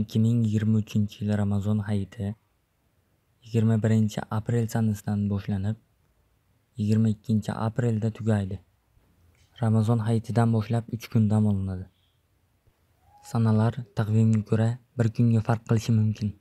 ikki ming yigirma uchinchi yil ramazon hayiti yigirma birinchi aprel sanasidan boshlanib yigirma ikkinchi aprelda tugaydi ramazon hayitidan boshlab uch kun dam olinadi sanalar taqvimga ko'ra bir kunga farq qilishi mumkin